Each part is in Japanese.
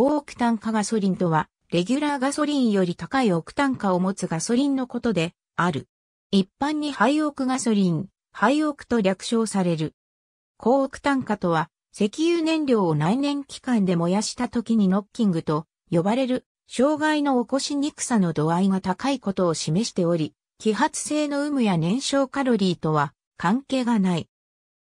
高オクタン化ガソリンとは、レギュラーガソリンより高いオクタン化を持つガソリンのことで、ある。一般にハイオクガソリン、ハイオクと略称される。高オクタン化とは、石油燃料を内燃機関で燃やした時にノッキングと呼ばれる、障害の起こしにくさの度合いが高いことを示しており、揮発性の有無や燃焼カロリーとは関係がない。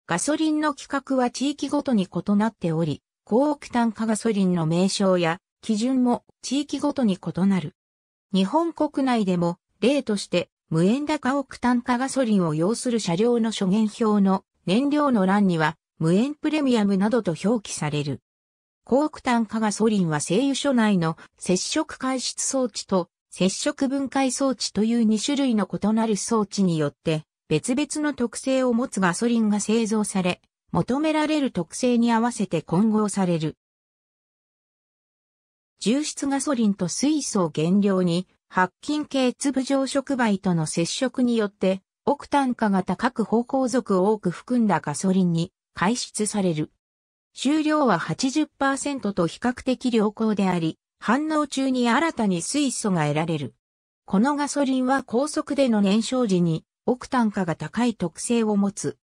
ガソリンの規格は地域ごとに異なっており、高億単化ガソリンの名称や基準も地域ごとに異なる。日本国内でも例として無塩高億単化ガソリンを要する車両の諸元表の燃料の欄には無塩プレミアムなどと表記される。高億単化ガソリンは製油所内の接触解出装置と接触分解装置という2種類の異なる装置によって別々の特性を持つガソリンが製造され、求められる特性に合わせて混合される。重質ガソリンと水素を原料に、白金系粒状触媒との接触によって、億単価が高く方向属を多く含んだガソリンに排出される。収量は80%と比較的良好であり、反応中に新たに水素が得られる。このガソリンは高速での燃焼時に、億単価が高い特性を持つ。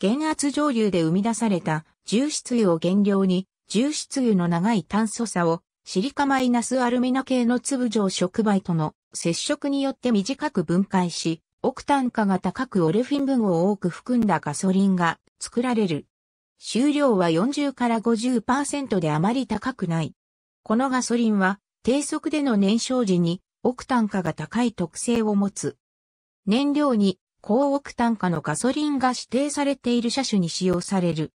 減圧蒸留で生み出された重質油を原料に、重質油の長い炭素差をシリカマイナスアルミナ系の粒状触媒との接触によって短く分解し、タン化が高くオレフィン分を多く含んだガソリンが作られる。収量は40から50%であまり高くない。このガソリンは低速での燃焼時にタン化が高い特性を持つ。燃料に高億単価のガソリンが指定されている車種に使用される。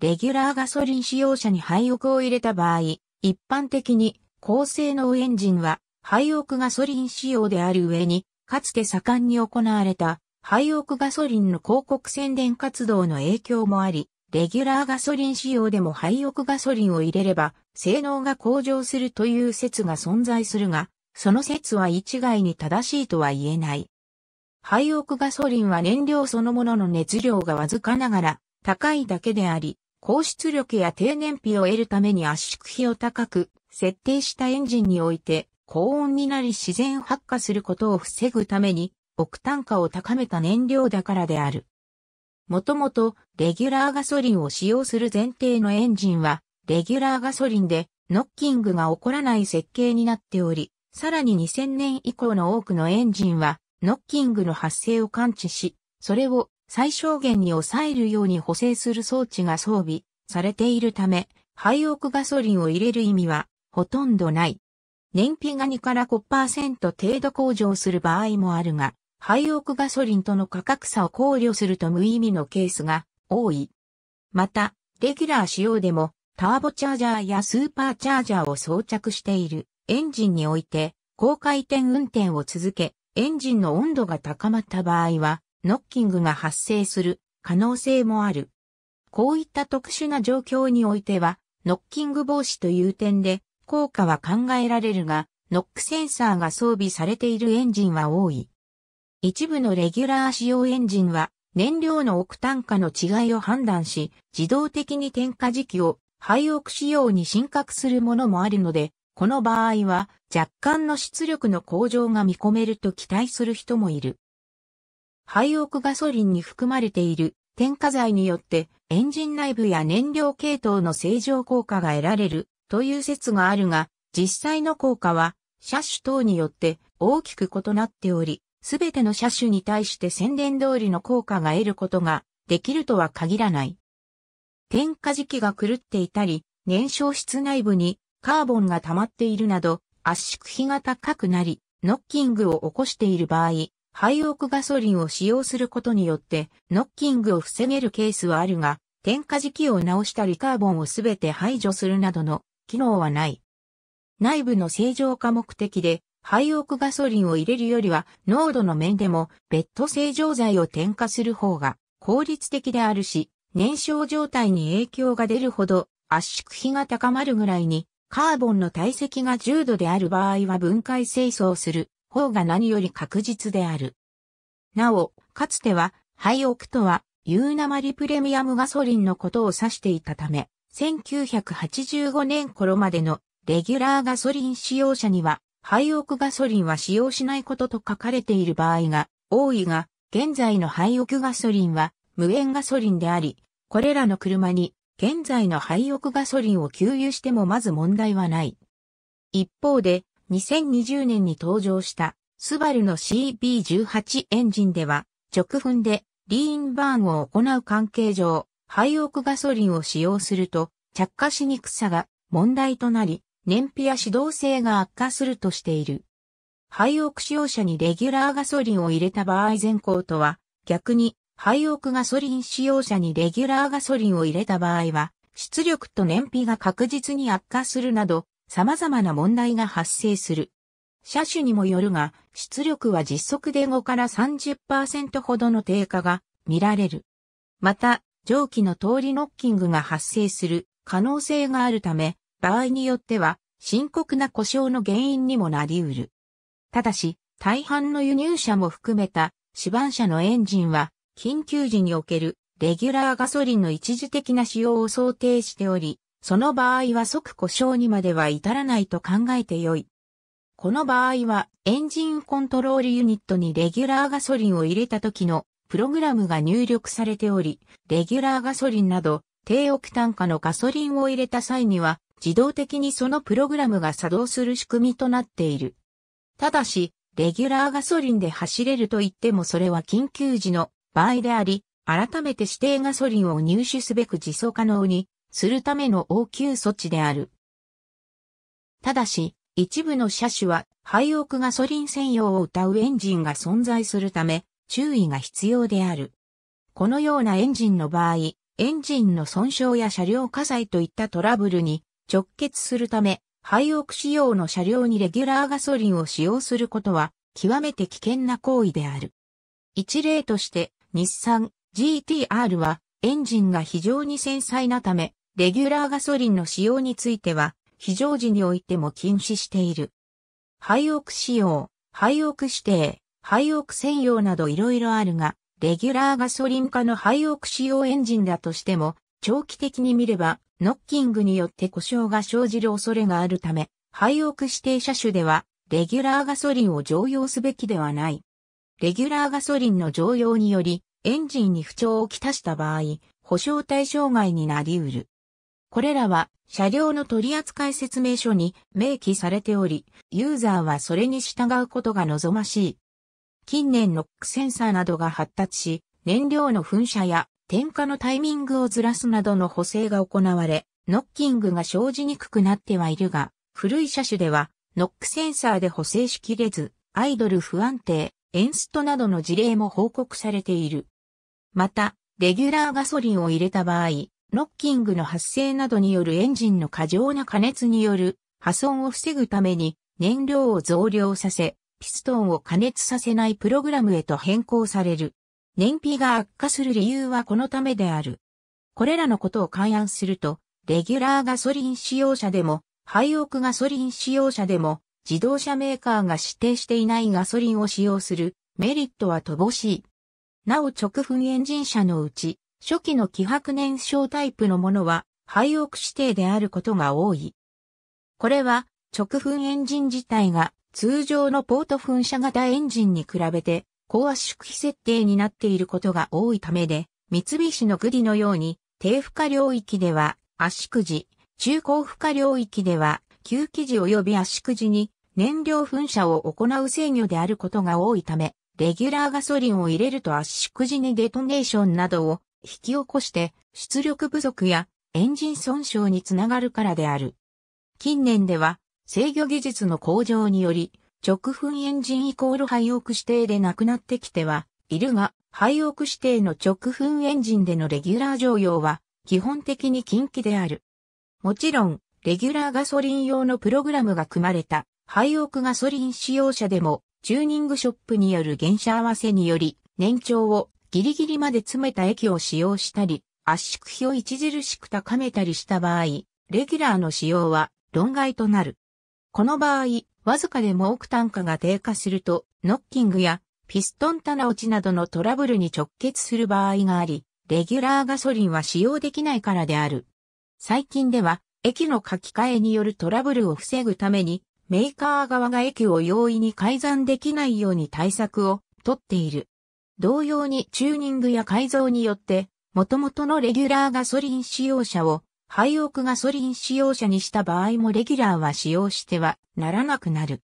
レギュラーガソリン使用車に廃屋を入れた場合、一般的に高性能エンジンは廃屋ガソリン使用である上に、かつて盛んに行われた廃屋ガソリンの広告宣伝活動の影響もあり、レギュラーガソリン使用でも廃屋ガソリンを入れれば性能が向上するという説が存在するが、その説は一概に正しいとは言えない。廃屋ガソリンは燃料そのものの熱量がわずかながら高いだけであり、高出力や低燃費を得るために圧縮比を高く設定したエンジンにおいて高温になり自然発火することを防ぐために億単価を高めた燃料だからである。もともとレギュラーガソリンを使用する前提のエンジンはレギュラーガソリンでノッキングが起こらない設計になっており、さらに2000年以降の多くのエンジンはノッキングの発生を感知し、それを最小限に抑えるように補正する装置が装備されているため、廃屋ガソリンを入れる意味はほとんどない。燃費が2から5%程度向上する場合もあるが、廃屋ガソリンとの価格差を考慮すると無意味のケースが多い。また、レギュラー仕様でもターボチャージャーやスーパーチャージャーを装着しているエンジンにおいて高回転運転を続け、エンジンの温度が高まった場合は、ノッキングが発生する可能性もある。こういった特殊な状況においては、ノッキング防止という点で効果は考えられるが、ノックセンサーが装備されているエンジンは多い。一部のレギュラー使用エンジンは燃料の奥単価の違いを判断し、自動的に点火時期を廃屋仕様に進化するものもあるので、この場合は若干の出力の向上が見込めると期待する人もいる。廃屋ガソリンに含まれている添加剤によってエンジン内部や燃料系統の正常効果が得られるという説があるが、実際の効果は車種等によって大きく異なっており、すべての車種に対して宣伝通りの効果が得ることができるとは限らない。添加時期が狂っていたり、燃焼室内部にカーボンが溜まっているなど、圧縮比が高くなり、ノッキングを起こしている場合、廃屋ガソリンを使用することによって、ノッキングを防げるケースはあるが、添加時期を直したりカーボンをすべて排除するなどの機能はない。内部の正常化目的で、廃屋ガソリンを入れるよりは、濃度の面でもベッド正常剤を添加する方が効率的であるし、燃焼状態に影響が出るほど圧縮比が高まるぐらいにカーボンの体積が重度である場合は分解清掃する方が何より確実である。なお、かつては、廃屋とは、有リプレミアムガソリンのことを指していたため、1985年頃までのレギュラーガソリン使用者には、廃屋ガソリンは使用しないことと書かれている場合が多いが、現在の廃屋ガソリンは無塩ガソリンであり、これらの車に現在の廃屋ガソリンを給油してもまず問題はない。一方で、2020年に登場した、スバルの CB18 エンジンでは、直噴でリーンバーンを行う関係上、廃屋ガソリンを使用すると、着火しにくさが問題となり、燃費や指導性が悪化するとしている。廃屋使用者にレギュラーガソリンを入れた場合前行とは、逆に廃屋ガソリン使用者にレギュラーガソリンを入れた場合は、出力と燃費が確実に悪化するなど、様々な問題が発生する。車種にもよるが、出力は実測で5から30%ほどの低下が見られる。また、蒸気の通りノッキングが発生する可能性があるため、場合によっては深刻な故障の原因にもなり得る。ただし、大半の輸入車も含めた、市販車のエンジンは緊急時におけるレギュラーガソリンの一時的な使用を想定しており、その場合は即故障にまでは至らないと考えてよい。この場合はエンジンコントロールユニットにレギュラーガソリンを入れた時のプログラムが入力されており、レギュラーガソリンなど低オク価のガソリンを入れた際には自動的にそのプログラムが作動する仕組みとなっている。ただし、レギュラーガソリンで走れると言ってもそれは緊急時の場合であり、改めて指定ガソリンを入手すべく自走可能にするための応急措置である。ただし、一部の車種は廃屋ガソリン専用を謳うエンジンが存在するため、注意が必要である。このようなエンジンの場合、エンジンの損傷や車両火災といったトラブルに直結するため、廃屋仕様の車両にレギュラーガソリンを使用することは、極めて危険な行為である。一例として、日産 GTR はエンジンが非常に繊細なため、レギュラーガソリンの使用については、非常時においても禁止している。廃屋使用、廃屋指定、廃屋専用など色々あるが、レギュラーガソリン化の廃屋使用エンジンだとしても、長期的に見れば、ノッキングによって故障が生じる恐れがあるため、廃屋指定車種では、レギュラーガソリンを常用すべきではない。レギュラーガソリンの常用により、エンジンに不調をきたした場合、保証対象外になり得る。これらは、車両の取扱説明書に明記されており、ユーザーはそれに従うことが望ましい。近年ノックセンサーなどが発達し、燃料の噴射や点火のタイミングをずらすなどの補正が行われ、ノッキングが生じにくくなってはいるが、古い車種では、ノックセンサーで補正しきれず、アイドル不安定、エンストなどの事例も報告されている。また、レギュラーガソリンを入れた場合、ノッキングの発生などによるエンジンの過剰な加熱による破損を防ぐために燃料を増量させ、ピストンを加熱させないプログラムへと変更される。燃費が悪化する理由はこのためである。これらのことを勘案すると、レギュラーガソリン使用者でも、ハイオクガソリン使用者でも、自動車メーカーが指定していないガソリンを使用するメリットは乏しい。なお直噴エンジン車のうち、初期の希薄燃焼タイプのものは、廃屋指定であることが多い。これは、直噴エンジン自体が通常のポート噴射型エンジンに比べて高圧縮比設定になっていることが多いためで、三菱のグリのように低負荷領域では圧縮時、中高負荷領域では急気時及び圧縮時に燃料噴射を行う制御であることが多いため、レギュラーガソリンを入れると圧縮時にデトネーションなどを引き起こして出力不足やエンジン損傷につながるからである。近年では制御技術の向上により直噴エンジンイコール廃屋指定でなくなってきてはいるが、廃屋指定の直噴エンジンでのレギュラー常用は基本的に近畿である。もちろん、レギュラーガソリン用のプログラムが組まれた廃屋ガソリン使用者でも、チューニングショップによる現車合わせにより、年長をギリギリまで詰めた液を使用したり、圧縮比を著しく高めたりした場合、レギュラーの使用は論外となる。この場合、わずかでも奥単価が低下すると、ノッキングやピストン棚落ちなどのトラブルに直結する場合があり、レギュラーガソリンは使用できないからである。最近では、液の書き換えによるトラブルを防ぐために、メーカー側が駅を容易に改ざんできないように対策をとっている。同様にチューニングや改造によって、元々のレギュラーガソリン使用者を、廃屋ガソリン使用者にした場合もレギュラーは使用してはならなくなる。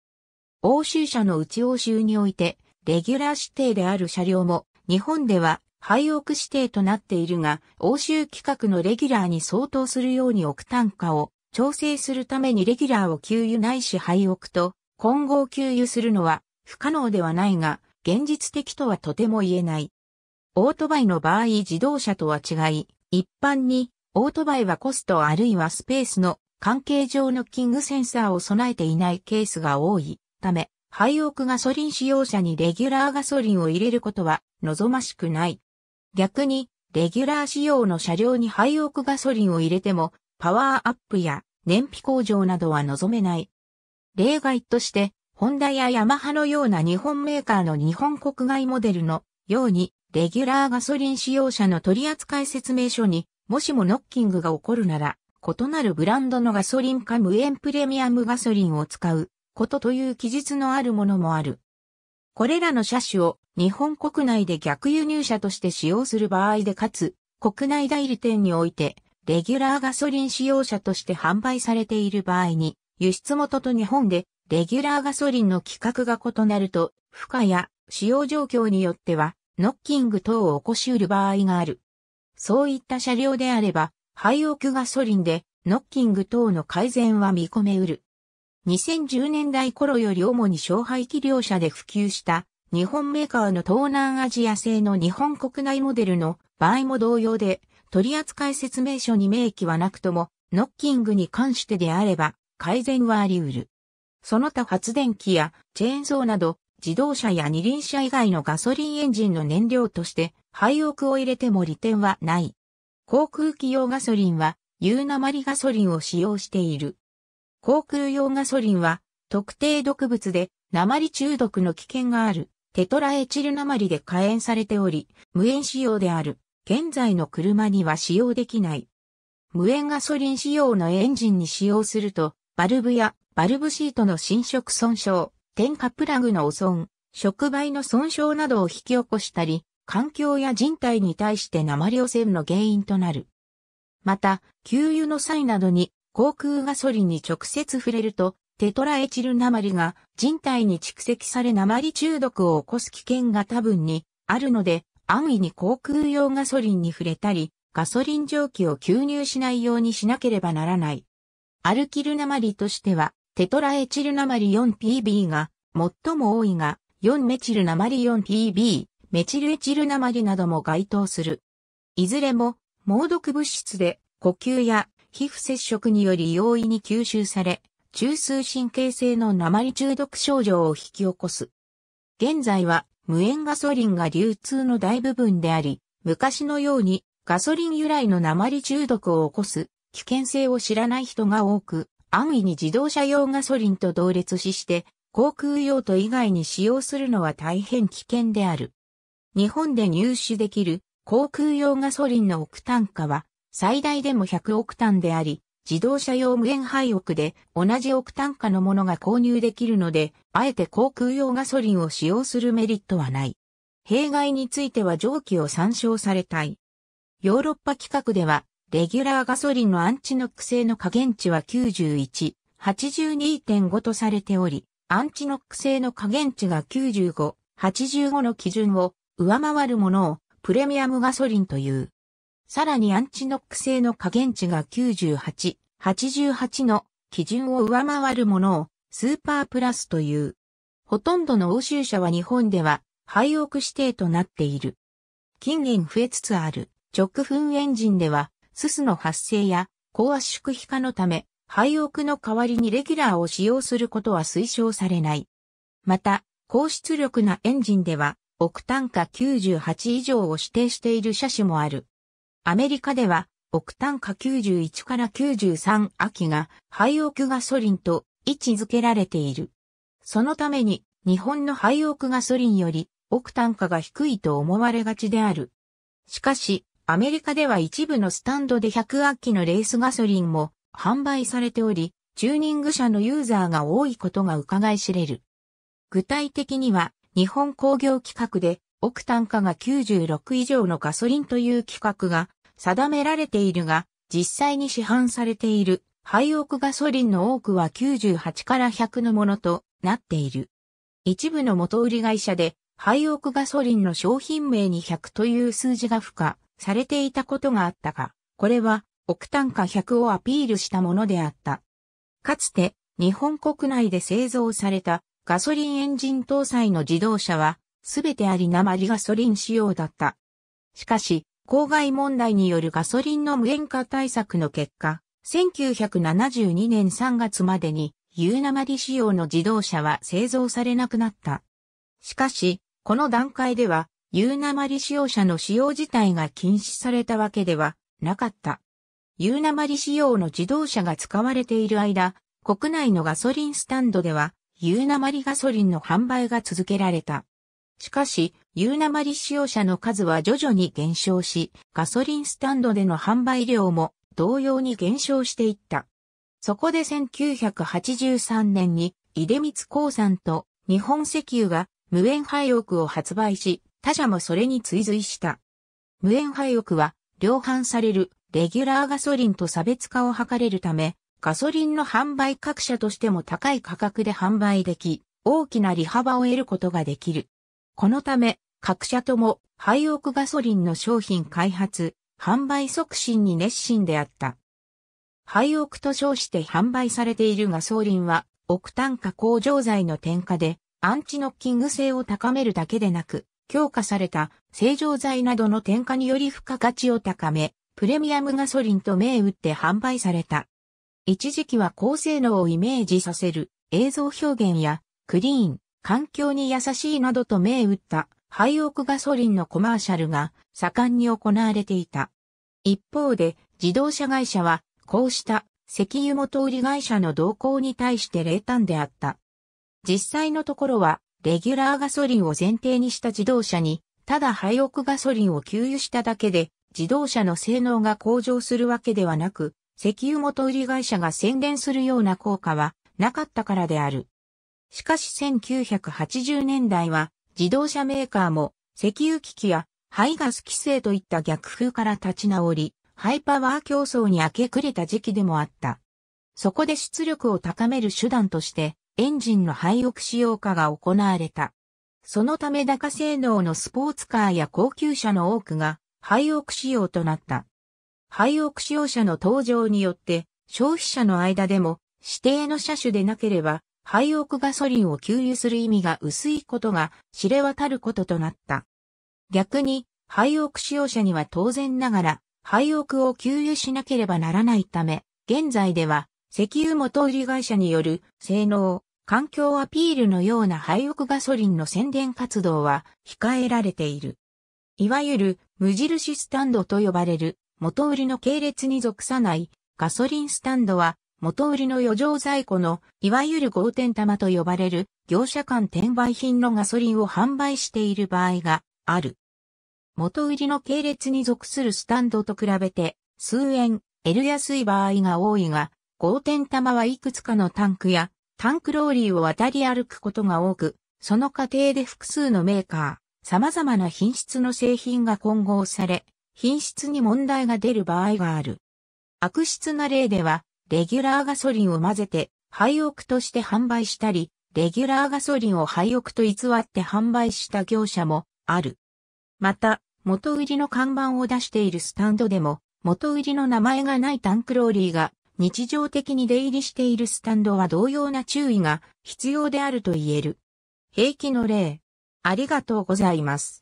欧州車の内欧州において、レギュラー指定である車両も、日本では廃屋指定となっているが、欧州規格のレギュラーに相当するように奥単価を調整するためにレギュラーを給油ないし廃屋と混合給油するのは不可能ではないが、現実的とはとても言えない。オートバイの場合自動車とは違い、一般にオートバイはコストあるいはスペースの関係上のキングセンサーを備えていないケースが多いため、廃屋ガソリン使用者にレギュラーガソリンを入れることは望ましくない。逆に、レギュラー仕様の車両に廃屋ガソリンを入れてもパワーアップや燃費向上などは望めない。例外として、ホンダやヤマハのような日本メーカーの日本国外モデルのように、レギュラーガソリン使用者の取扱説明書に、もしもノッキングが起こるなら、異なるブランドのガソリンか無塩プレミアムガソリンを使うことという記述のあるものもある。これらの車種を日本国内で逆輸入車として使用する場合でかつ、国内代理店においてレギュラーガソリン使用車として販売されている場合に、輸出元と日本でレギュラーガソリンの規格が異なると、負荷や使用状況によっては、ノッキング等を起こし得る場合がある。そういった車両であれば、廃屋ガソリンでノッキング等の改善は見込め得る。2010年代頃より主に小排気量車で普及した日本メーカーの東南アジア製の日本国内モデルの場合も同様で取扱説明書に明記はなくとも、ノッキングに関してであれば、改善はあり得る。その他発電機やチェーンソーなど、自動車や二輪車以外のガソリンエンジンの燃料として、廃屋を入れても利点はない。航空機用ガソリンは、有鉛ガソリンを使用している。航空用ガソリンは、特定毒物で、鉛中毒の危険がある、テトラエチル鉛で火炎されており、無塩仕様である。現在の車には使用できない。無塩ガソリン仕様のエンジンに使用すると、バルブやバルブシートの侵食損傷、点火プラグの汚損、触媒の損傷などを引き起こしたり、環境や人体に対して鉛汚染の原因となる。また、給油の際などに航空ガソリンに直接触れると、テトラエチル鉛が人体に蓄積され鉛中毒を起こす危険が多分にあるので、安易に航空用ガソリンに触れたり、ガソリン蒸気を吸入しないようにしなければならない。アルキル鉛としては、テトラエチル鉛 4PB が最も多いが、4メチル鉛 4PB、メチルエチル鉛なども該当する。いずれも、猛毒物質で、呼吸や皮膚接触により容易に吸収され、中枢神経性の鉛中毒症状を引き起こす。現在は無塩ガソリンが流通の大部分であり、昔のようにガソリン由来の鉛中毒を起こす危険性を知らない人が多く、安易に自動車用ガソリンと同列視して、航空用途以外に使用するのは大変危険である。日本で入手できる航空用ガソリンの億単価は最大でも100億単であり、自動車用無限廃屋で同じ億単価のものが購入できるので、あえて航空用ガソリンを使用するメリットはない。弊害については上記を参照されたい。ヨーロッパ規格では、レギュラーガソリンのアンチノック性の下限値は91、82.5とされており、アンチノック性の下限値が95、85の基準を上回るものをプレミアムガソリンという。さらにアンチノック製の下限値が98、88の基準を上回るものをスーパープラスという。ほとんどの欧州車は日本では廃屋指定となっている。近年増えつつある直噴エンジンでは、ススの発生や高圧縮皮化のため、廃屋の代わりにレギュラーを使用することは推奨されない。また、高出力なエンジンでは、億単価98以上を指定している車種もある。アメリカでは、億単価91から93秋が、廃屋ガソリンと位置づけられている。そのために、日本の廃屋ガソリンより、億単価が低いと思われがちである。しかし、アメリカでは一部のスタンドで100秋のレースガソリンも販売されており、チューニング車のユーザーが多いことが伺い知れる。具体的には、日本工業規格で億単価が96以上のガソリンという規格が定められているが、実際に市販されている廃屋ガソリンの多くは98から100のものとなっている。一部の元売り会社で廃屋ガソリンの商品名に100という数字が付加されていたことがあったが、これは億単価100をアピールしたものであった。かつて日本国内で製造されたガソリンエンジン搭載の自動車はすべてあり鉛ガソリン仕様だった。しかし、公害問題によるガソリンの無限化対策の結果、1972年3月までに、有鉛仕様の自動車は製造されなくなった。しかし、この段階では、有鉛仕様車の使用自体が禁止されたわけではなかった。有鉛仕様の自動車が使われている間、国内のガソリンスタンドでは、有鉛ガソリンの販売が続けられた。しかし、有鉛使用者の数は徐々に減少し、ガソリンスタンドでの販売量も同様に減少していった。そこで1983年に、出光興産と日本石油が無塩廃屋を発売し、他社もそれに追随した。無塩廃屋は、量販されるレギュラーガソリンと差別化を図れるため、ガソリンの販売各社としても高い価格で販売でき、大きな利幅を得ることができる。このため、各社とも、廃屋ガソリンの商品開発、販売促進に熱心であった。廃屋と称して販売されているガソリンは、億単価向上剤の添加で、アンチノッキング性を高めるだけでなく、強化された正常剤などの添加により付加価値を高め、プレミアムガソリンと銘打って販売された。一時期は高性能をイメージさせる映像表現やクリーン、環境に優しいなどと銘打った廃屋ガソリンのコマーシャルが盛んに行われていた。一方で自動車会社はこうした石油元売り会社の動向に対して冷淡であった。実際のところはレギュラーガソリンを前提にした自動車にただ廃屋ガソリンを給油しただけで自動車の性能が向上するわけではなく石油元売り会社が宣伝するような効果はなかったからである。しかし1980年代は自動車メーカーも石油危機や排ガス規制といった逆風から立ち直り、ハイパワー競争に明け暮れた時期でもあった。そこで出力を高める手段としてエンジンのオク使用化が行われた。そのため高性能のスポーツカーや高級車の多くがオク使用となった。廃屋使用車の登場によって消費者の間でも指定の車種でなければ廃屋ガソリンを給油する意味が薄いことが知れ渡ることとなった。逆に、廃屋使用者には当然ながら、廃屋を給油しなければならないため、現在では、石油元売り会社による性能、環境アピールのような廃屋ガソリンの宣伝活動は控えられている。いわゆる無印スタンドと呼ばれる元売りの系列に属さないガソリンスタンドは元売りの余剰在庫の、いわゆる合点玉と呼ばれる、業者間転売品のガソリンを販売している場合がある。元売りの系列に属するスタンドと比べて、数円、L 安い場合が多いが、合点玉はいくつかのタンクや、タンクローリーを渡り歩くことが多く、その過程で複数のメーカー、様々な品質の製品が混合され、品質に問題が出る場合がある。悪質な例では、レギュラーガソリンを混ぜて、廃屋として販売したり、レギュラーガソリンを廃屋と偽って販売した業者もある。また、元売りの看板を出しているスタンドでも、元売りの名前がないタンクローリーが日常的に出入りしているスタンドは同様な注意が必要であると言える。平気の例。ありがとうございます。